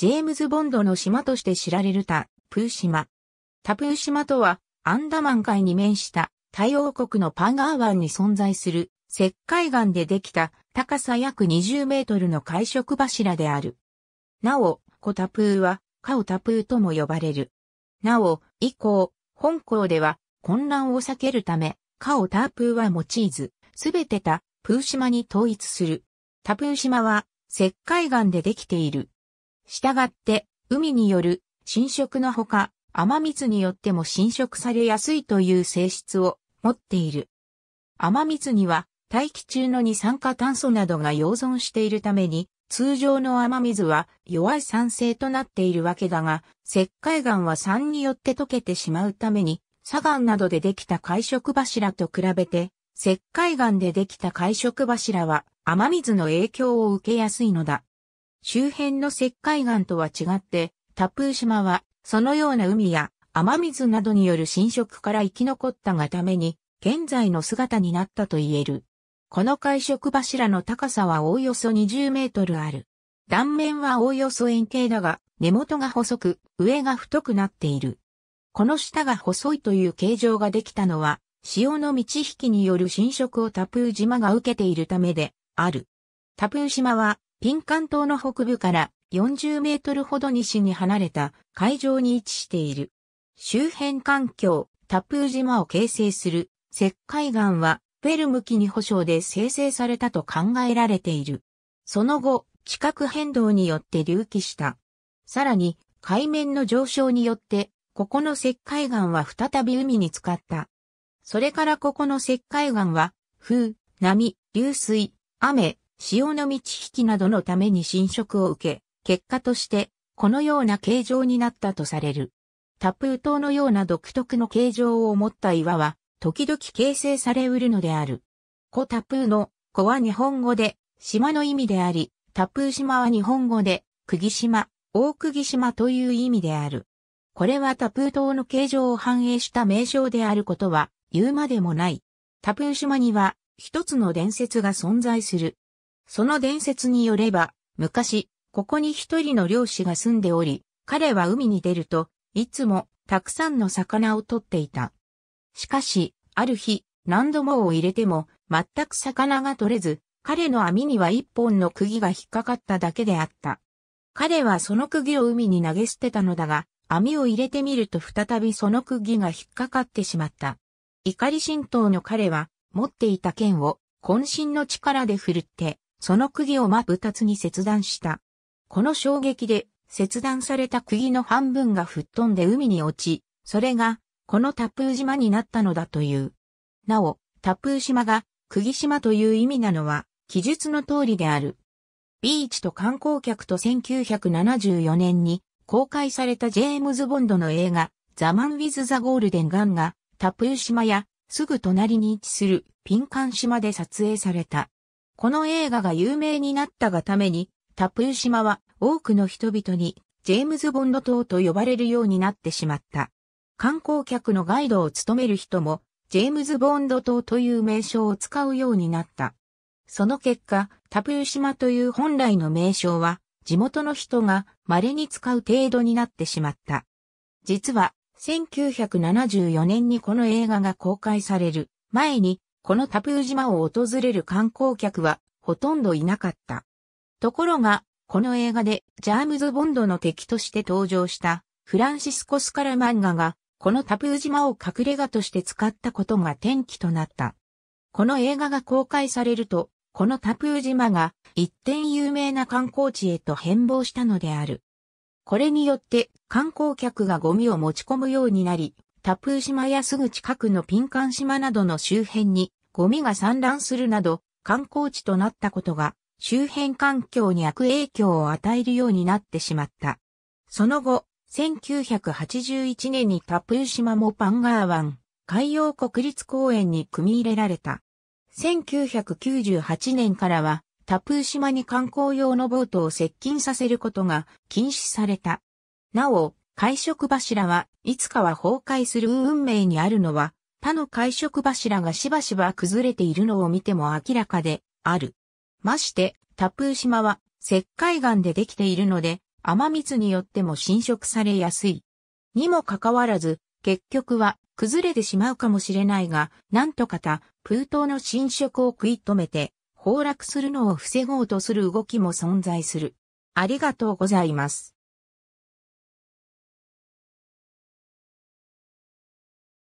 ジェームズ・ボンドの島として知られるタプー島。タプー島とは、アンダマン海に面した太陽国のパンガー湾に存在する石灰岩でできた高さ約20メートルの海食柱である。なお、コタプーは、カオタプーとも呼ばれる。なお、以降、本校では混乱を避けるため、カオタプーは用いず、すべてタプー島に統一する。タプー島は石灰岩でできている。したがって、海による侵食のほか、雨水によっても侵食されやすいという性質を持っている。雨水には大気中の二酸化炭素などが溶存しているために、通常の雨水は弱い酸性となっているわけだが、石灰岩は酸によって溶けてしまうために、砂岩などでできた会食柱と比べて、石灰岩でできた会食柱は雨水の影響を受けやすいのだ。周辺の石灰岩とは違って、タプー島は、そのような海や雨水などによる侵食から生き残ったがために、現在の姿になったと言える。この海食柱の高さはおおよそ20メートルある。断面はおおよそ円形だが、根元が細く、上が太くなっている。この下が細いという形状ができたのは、潮の満ち引きによる侵食をタプー島が受けているためで、ある。タプー島はピンカン島の北部から40メートルほど西に離れた海上に位置している。周辺環境、タプー島を形成する石灰岩はフェルム紀に保証で生成されたと考えられている。その後、地殻変動によって隆起した。さらに、海面の上昇によって、ここの石灰岩は再び海に浸かった。それからここの石灰岩は、風、波、流水、雨、潮の満ち引きなどのために侵食を受け、結果として、このような形状になったとされる。タプー島のような独特の形状を持った岩は、時々形成されうるのである。コタプーの子は日本語で、島の意味であり、タプー島は日本語で、釘島、大釘島という意味である。これはタプー島の形状を反映した名称であることは言うまでもない。タプー島には一つの伝説が存在する。その伝説によれば、昔、ここに一人の漁師が住んでおり、彼は海に出ると、いつも、たくさんの魚を取っていた。しかし、ある日、何度もを入れても、全く魚が取れず、彼の網には一本の釘が引っかかっただけであった。彼はその釘を海に投げ捨てたのだが、網を入れてみると再びその釘が引っかかってしまった。怒り神道の彼は、持っていた剣を、渾身の力で振るって、その釘を真二つに切断した。この衝撃で、切断された釘の半分が吹っ飛んで海に落ち、それが、このタプー島になったのだという。なお、タプー島が、釘島という意味なのは、記述の通りである。ビーチと観光客と1974年に公開されたジェームズ・ボンドの映画、ザ・マン・ウィズ・ザ・ゴールデン・ガンが、タプー島や、すぐ隣に位置する、ピンカン島で撮影された。この映画が有名になったがために、タプー島は多くの人々にジェームズ・ボンド島と呼ばれるようになってしまった。観光客のガイドを務める人も、ジェームズ・ボンド島という名称を使うようになった。その結果、タプー島という本来の名称は、地元の人が稀に使う程度になってしまった。実は、1974年にこの映画が公開される前にこのタプー島を訪れる観光客はほとんどいなかった。ところが、この映画でジャームズ・ボンドの敵として登場したフランシスコ・スカラマンガがこのタプー島を隠れ家として使ったことが転機となった。この映画が公開されると、このタプー島が一点有名な観光地へと変貌したのである。これによって観光客がゴミを持ち込むようになり、タプー島やすぐ近くのピンカン島などの周辺にゴミが散乱するなど観光地となったことが周辺環境に悪影響を与えるようになってしまった。その後、1981年にタプー島もパンガー湾海洋国立公園に組み入れられた。1998年からはタプー島に観光用のボートを接近させることが禁止された。なお、会食柱はいつかは崩壊する運命にあるのは他の会食柱がしばしば崩れているのを見ても明らかである。まして、タプー島は石灰岩でできているので、雨水によっても侵食されやすい。にもかかわらず、結局は崩れてしまうかもしれないが、なんとかた、プー島の侵食を食い止めて、崩落するのを防ごうとする動きも存在する。ありがとうございます。